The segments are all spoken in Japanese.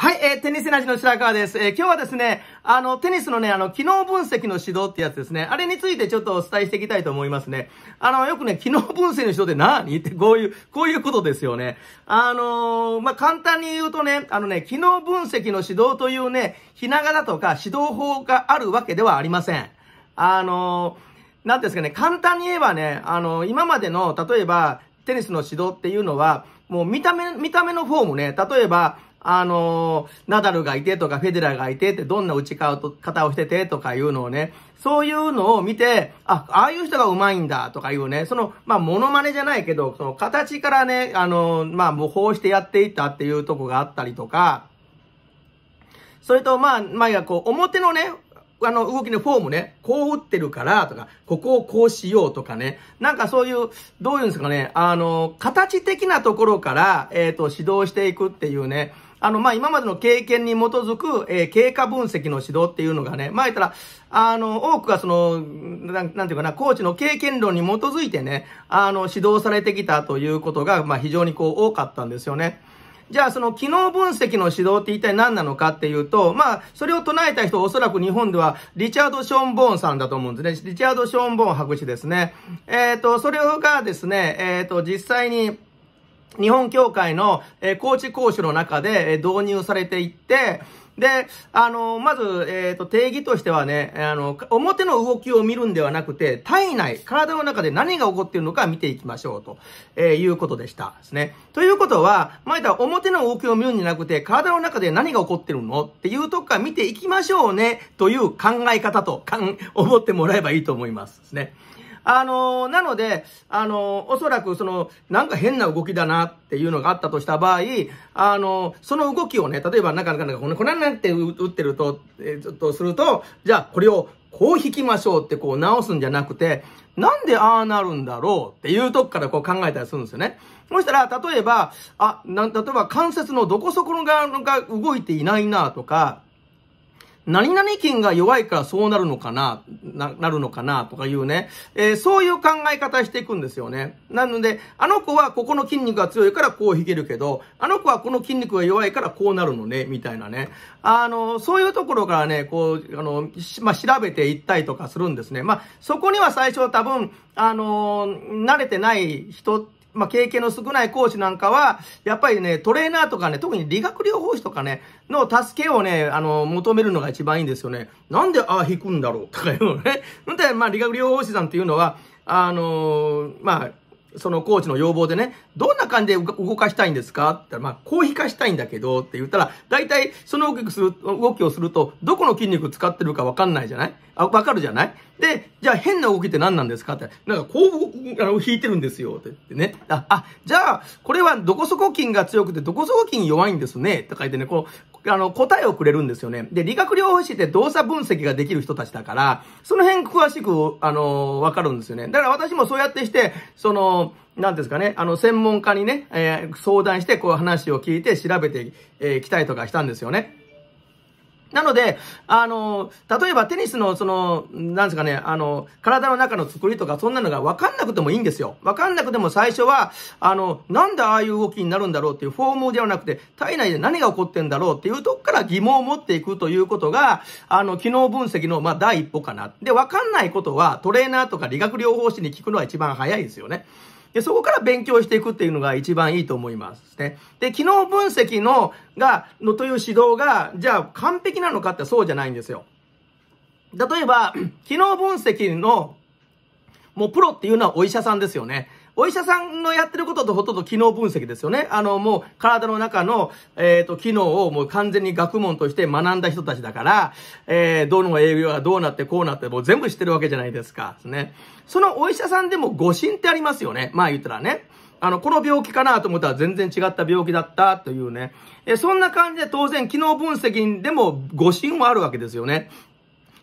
はい、えー、テニスラジの白川です。えー、今日はですね、あの、テニスのね、あの、機能分析の指導ってやつですね。あれについてちょっとお伝えしていきたいと思いますね。あの、よくね、機能分析の指導って何 って、こういう、こういうことですよね。あのー、まあ、簡単に言うとね、あのね、機能分析の指導というね、ひながらとか指導法があるわけではありません。あのー、なんですかね、簡単に言えばね、あの今までの、例えば、テニスの指導っていうのは、もう見た目、見た目のフォームね、例えば、あのー、ナダルがいてとか、フェデラーがいてって、どんな打ち方をしててとかいうのをね、そういうのを見て、あ、ああいう人が上手いんだとかいうね、その、まあ、モノマネじゃないけど、その形からね、あのー、まあ、模倣してやっていったっていうとこがあったりとか、それと、まあ、まあ、こう、表のね、あの、動きのフォームね、こう打ってるからとか、ここをこうしようとかね、なんかそういう、どういうんですかね、あの形的なところから、えっ、と、指導していくっていうね、あの、まあ、今までの経験に基づく、えー、経過分析の指導っていうのがね、まあ、言ったら、あの、多くがその、なん、なんていうかな、コーチの経験論に基づいてね、あの、指導されてきたということが、まあ、非常にこう、多かったんですよね。じゃあ、その機能分析の指導って一体何なのかっていうと、まあ、それを唱えた人、おそらく日本では、リチャード・ショーン・ボーンさんだと思うんですね。リチャード・ショーン・ボーン博士ですね。えっ、ー、と、それがですね、えっ、ー、と、実際に、日本協会の、えー、高知講習の中で、えー、導入されていって、で、あの、まず、えっ、ー、と、定義としてはね、あの、表の動きを見るんではなくて、体内、体の中で何が起こっているのか見ていきましょうと、えー、いうことでしたですね。ということは、前田表の動きを見るんじゃなくて、体の中で何が起こってるのっていうとこから見ていきましょうね、という考え方と、かん、思ってもらえばいいと思いますですね。あのー、なので、あのー、おそらくその、なんか変な動きだなっていうのがあったとした場合、あのー、その動きをね、例えばなかなかなこの、こなんなんて打ってると、えちょっとすると、じゃあこれをこう引きましょうってこう直すんじゃなくて、なんでああなるんだろうっていうとこからこう考えたりするんですよね。そしたら、例えば、あ、な例えば関節のどこそこの側が動いていないなとか、何々県が弱いからそうなるのかな、な、なるのかな、とかいうね、えー、そういう考え方していくんですよね。なので、あの子はここの筋肉が強いからこう弾けるけど、あの子はこの筋肉が弱いからこうなるのね、みたいなね。あの、そういうところからね、こう、あの、まあ、調べていったりとかするんですね。まあ、そこには最初は多分、あの、慣れてない人って、まあ、経験の少ない講師なんかは、やっぱりね、トレーナーとかね、特に理学療法士とかね、の助けをね、あの、求めるのが一番いいんですよね。なんで、ああ、引くんだろうとかいうのね。ん で、まあ、理学療法士さんっていうのは、あのー、まあ、そのコーチの要望でね、どんな感じで動かしたいんですかって言ったら、まあ、こう引かしたいんだけどって言ったら、大体その動きする動きをすると、どこの筋肉使ってるかわかんないじゃないあ、わかるじゃないで、じゃあ変な動きって何なんですかって、なんかこう、あの、引いてるんですよって言ってね。あ、あじゃあ、これはどこそこ筋が強くて、どこそこ筋弱いんですね。とか言ってね、こう、あの、答えをくれるんですよね。で、理学療法士って動作分析ができる人たちだから、その辺詳しく、あの、わかるんですよね。だから私もそうやってして、その、なんですかね、あの、専門家にね、えー、相談して、こう話を聞いて調べてえー、きたりとかしたんですよね。なので、あの、例えばテニスのその、なんですかね、あの、体の中の作りとかそんなのが分かんなくてもいいんですよ。分かんなくても最初は、あの、なんでああいう動きになるんだろうっていうフォームではなくて、体内で何が起こってんだろうっていうとこから疑問を持っていくということが、あの、機能分析の、まあ、第一歩かな。で、分かんないことはトレーナーとか理学療法士に聞くのは一番早いですよね。で、そこから勉強していくっていうのが一番いいと思いますね。で、機能分析の、が、のという指導が、じゃあ完璧なのかってそうじゃないんですよ。例えば、機能分析の、もうプロっていうのはお医者さんですよね。お医者さんのやってることとほとんど機能分析ですよね。あの、もう体の中の、えっ、ー、と、機能をもう完全に学問として学んだ人たちだから、えー、どの栄養がどうなってこうなってもう全部知ってるわけじゃないですか。ね。そのお医者さんでも誤診ってありますよね。まあ言ったらね。あの、この病気かなと思ったら全然違った病気だったというね。え、そんな感じで当然、機能分析でも誤診はあるわけですよね。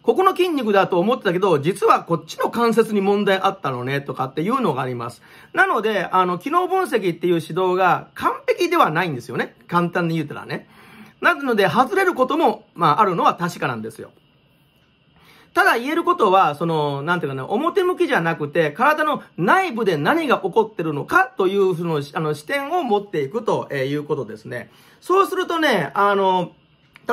ここの筋肉だと思ってたけど、実はこっちの関節に問題あったのね、とかっていうのがあります。なので、あの、機能分析っていう指導が完璧ではないんですよね。簡単に言うたらね。なので、外れることも、まあ、あるのは確かなんですよ。ただ言えることは、その、なんていうかね、表向きじゃなくて、体の内部で何が起こってるのかという、その、あの、視点を持っていくということですね。そうするとね、あの、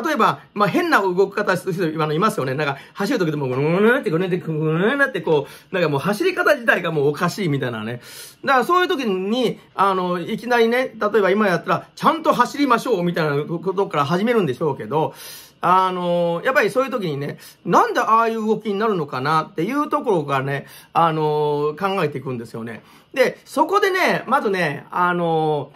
例えば、まあ、変な動き方する人今いますよね。なんか、走る時でも、ぐるーってぐるーってぐるーってこう、なんかもう走り方自体がもうおかしいみたいなね。だからそういう時に、あの、いきなりね、例えば今やったら、ちゃんと走りましょうみたいなことから始めるんでしょうけど、あの、やっぱりそういう時にね、なんでああいう動きになるのかなっていうところからね、あの、考えていくんですよね。で、そこでね、まずね、あの、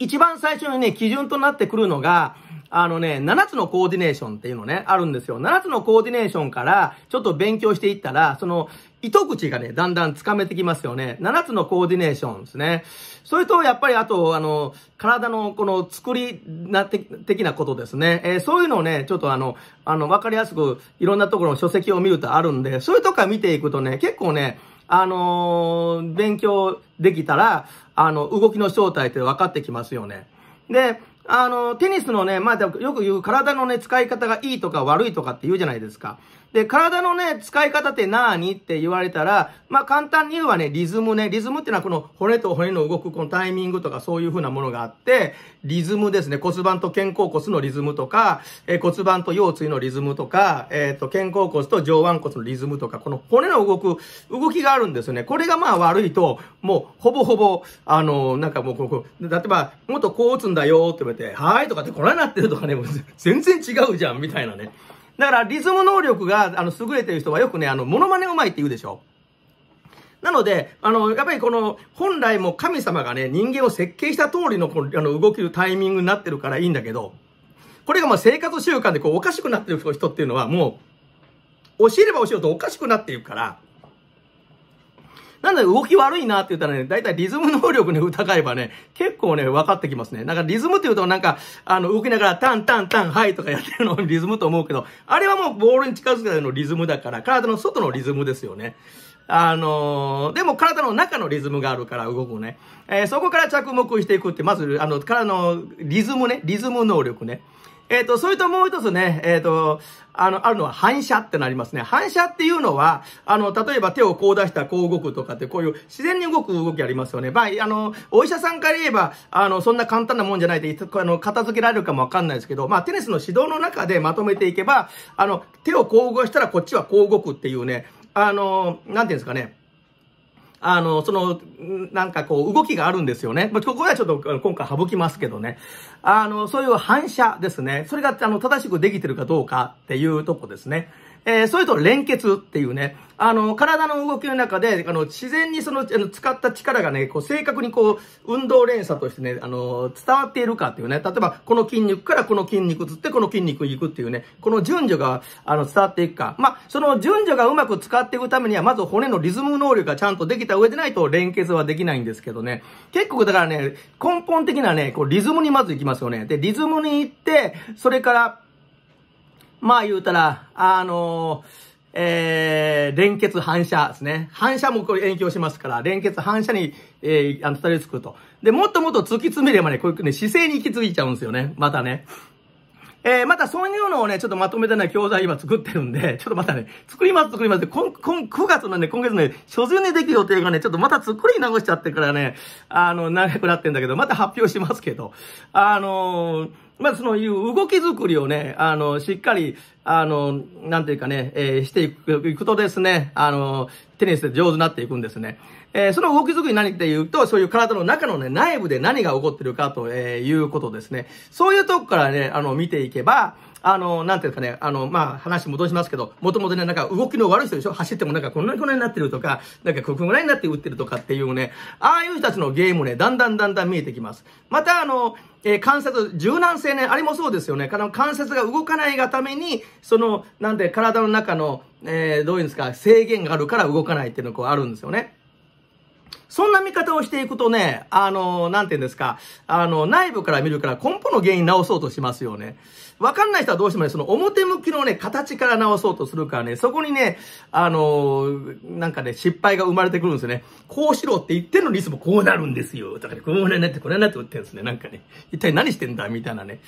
一番最初にね、基準となってくるのが、あのね、7つのコーディネーションっていうのね、あるんですよ。7つのコーディネーションから、ちょっと勉強していったら、その、糸口がね、だんだんつかめてきますよね。7つのコーディネーションですね。それと、やっぱりあと、あの、体のこの作りな、的なことですね。えー、そういうのをね、ちょっとあの、あの、わかりやすく、いろんなところの書籍を見るとあるんで、それとか見ていくとね、結構ね、あのー、勉強できたら、あの、動きの正体って分かってきますよね。で、あの、テニスのね、まあ、よく言う体のね、使い方がいいとか悪いとかって言うじゃないですか。で、体のね、使い方って何って言われたら、まあ、簡単に言うはね、リズムね。リズムっていうのはこの骨と骨の動くこのタイミングとかそういう風なものがあって、リズムですね。骨盤と肩甲骨のリズムとか、え骨盤と腰椎のリズムとか、えっ、ー、と、肩甲骨と上腕骨のリズムとか、この骨の動く、動きがあるんですよね。これがまあ悪いと、もう、ほぼほぼ、あのなんかもう、こう、例えば、もっとこう打つんだよって言われて、て、はーいとかってこななってるとかね、もう全然違うじゃん、みたいなね。だからリズム能力が、あの、優れてる人はよくね、あの、モノマネうまいって言うでしょ。なので、あの、やっぱりこの、本来も神様がね、人間を設計した通りの、この、あの、動きるタイミングになってるからいいんだけど、これがまあ生活習慣でこう、おかしくなってる人っていうのはもう、教えれば教えるとおかしくなっていくから、なんで動き悪いなって言ったらね、だいたいリズム能力に疑えばね、結構ね、分かってきますね。なんかリズムって言うとなんか、あの、動きながらタンタンタン、はいとかやってるのを リズムと思うけど、あれはもうボールに近づくのリズムだから、体の外のリズムですよね。あのー、でも体の中のリズムがあるから動くね。えー、そこから着目していくって、まず、あの、体のリズムね、リズム能力ね。えっ、ー、と、それともう一つね、えっ、ー、と、あの、あるのは反射ってなりますね。反射っていうのは、あの、例えば手をこう出したこう動くとかってこういう自然に動く動きありますよね。まあ、あの、お医者さんから言えば、あの、そんな簡単なもんじゃないで、あの、片付けられるかもわかんないですけど、まあ、テニスの指導の中でまとめていけば、あの、手をこう動かしたらこっちはこう動くっていうね、あの、なんていうんですかね。あの、その、なんかこう、動きがあるんですよね。まここはちょっと今回省きますけどね。あの、そういう反射ですね。それが、あの、正しくできてるかどうかっていうとこですね。えー、それと連結っていうね、あの、体の動きの中で、あの、自然にその、あの使った力がね、こう、正確にこう、運動連鎖としてね、あの、伝わっているかっていうね、例えば、この筋肉からこの筋肉つって、この筋肉い行くっていうね、この順序が、あの、伝わっていくか。まあ、その順序がうまく使っていくためには、まず骨のリズム能力がちゃんとできた上でないと連結はできないんですけどね、結構だからね、根本的なね、こう、リズムにまず行きますよね。で、リズムに行って、それから、まあ言うたら、あのー、えー、連結反射ですね。反射もこれ影響しますから、連結反射に、えー、あの、たどり着くと。で、もっともっと突き詰めればね、こういうね、姿勢に行き着いちゃうんですよね。またね。えー、またそういうのをね、ちょっとまとめてね、教材今作ってるんで、ちょっとまたね、作ります作ります。今、今、9月のね、今月ね、初旬にできる予定がね、ちょっとまた作り直しちゃってからね、あの、長くなってんだけど、また発表しますけど、あのー、まあ、そのいう動き作りをね、あの、しっかり、あの、なんていうかね、えー、していくとですね、あの、テニスで上手になっていくんですね。えー、その動きづくり何っていうと、そういう体の中のね、内部で何が起こってるかということですね。そういうとこからね、あの、見ていけば、あの、なんていうかね、あの、まあ、話戻しますけど、もともとね、なんか動きの悪い人でしょ走ってもなんかこんなにこんなになってるとか、なんかここぐらいになって打ってるとかっていうね、ああいう人たちのゲームね、だんだんだんだん見えてきます。また、あの、えー、関節、柔軟性ね、あれもそうですよね。関節が動かないがために、その、なんで体の中の、えー、どういうんですか、制限があるから動かないっていうのがこうあるんですよね。そんな見方をしていくとね、あの、なんて言うんですか、あの、内部から見るから根本の原因直そうとしますよね。わかんない人はどうしてもね、その表向きのね、形から直そうとするからね、そこにね、あの、なんかね、失敗が生まれてくるんですよね。こうしろって言ってんのにいつもこうなるんですよ。とかね、こうなって、これなって言ってるんですね。なんかね、一体何してんだみたいなね。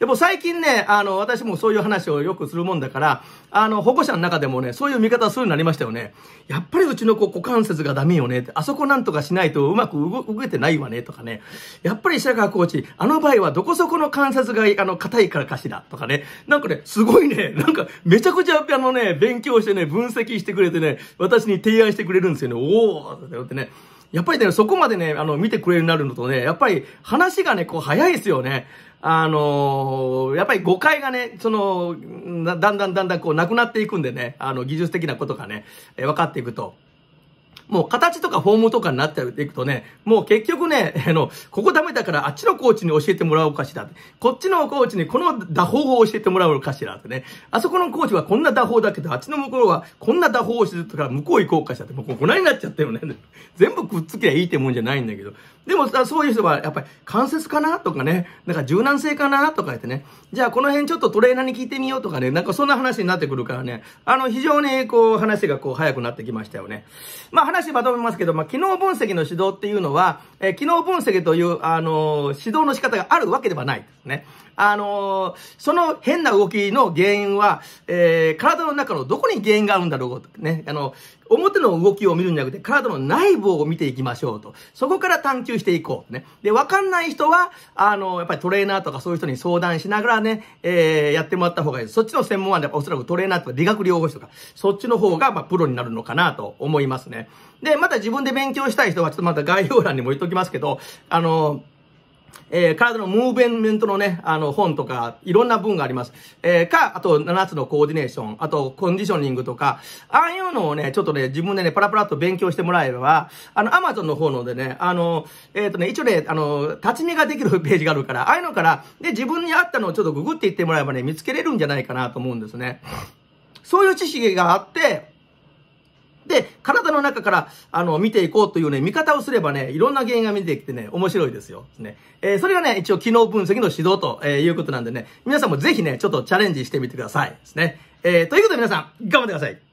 でも最近ね、あの、私もそういう話をよくするもんだから、あの、保護者の中でもね、そういう見方するようになりましたよね。やっぱりうちの子股関節がダメよねって、あそこなんてとかしないとうまく動けてないわね、とかね。やっぱり白川コーチ、あの場合はどこそこの関節が、あの、硬いからかしら、とかね。なんかね、すごいね、なんか、めちゃくちゃ、あのね、勉強してね、分析してくれてね、私に提案してくれるんですよね。おーってってね。やっぱりね、そこまでね、あの、見てくれるようになるのとね、やっぱり話がね、こう、早いですよね。あのー、やっぱり誤解がね、その、だんだんだんだんこう、なくなっていくんでね、あの、技術的なことがね、え分かっていくと。もう形とかフォームとかになっていくとね、もう結局ね、あの、ここダメだからあっちのコーチに教えてもらおうかしら。こっちのコーチにこの打法を教えてもらおうかしらってね。あそこのコーチはこんな打法だけど、あっちの向こうはこんな打法をしてるから向こう行こうかしらって、もう粉になっちゃったよね。全部くっつきゃいいってもんじゃないんだけど。でもそういう人はやっぱり関節かなとかね、なんか柔軟性かなとか言ってね、じゃあこの辺ちょっとトレーナーに聞いてみようとかね、なんかそんな話になってくるからね、あの非常にこう話がこう早くなってきましたよね。まあ話まとめますけど、まあ、機能分析の指導っていうのは、えー、機能分析という、あのー、指導の仕方があるわけではないですね。あのー、その変な動きの原因は、えー、体の中のどこに原因があるんだろうとね、あの、表の動きを見るんじゃなくて、体の内部を見ていきましょうと。そこから探求していこう。ね。で、わかんない人は、あの、やっぱりトレーナーとかそういう人に相談しながらね、えー、やってもらった方がいい。そっちの専門は、ね、おそらくトレーナーとか理学療法士とか、そっちの方が、まあ、プロになるのかなと思いますね。で、また自分で勉強したい人は、ちょっとまた概要欄にも言っときますけど、あの、えー、体のムーブメントのね、あの、本とか、いろんな文があります。えー、か、あと、7つのコーディネーション、あと、コンディショニングとか、ああいうのをね、ちょっとね、自分でね、パラパラと勉強してもらえれば、あの、アマゾンの方のでね、あの、えっ、ー、とね、一応ね、あの、立ち見ができるページがあるから、ああいうのから、で、自分に合ったのをちょっとググっていってもらえばね、見つけれるんじゃないかなと思うんですね。そういう知識があって、で、体の中から、あの、見ていこうというね、見方をすればね、いろんな原因が見えてきてね、面白いですよ。ね。えー、それがね、一応機能分析の指導と、えー、いうことなんでね、皆さんもぜひね、ちょっとチャレンジしてみてください。ですね。えー、ということで皆さん、頑張ってください。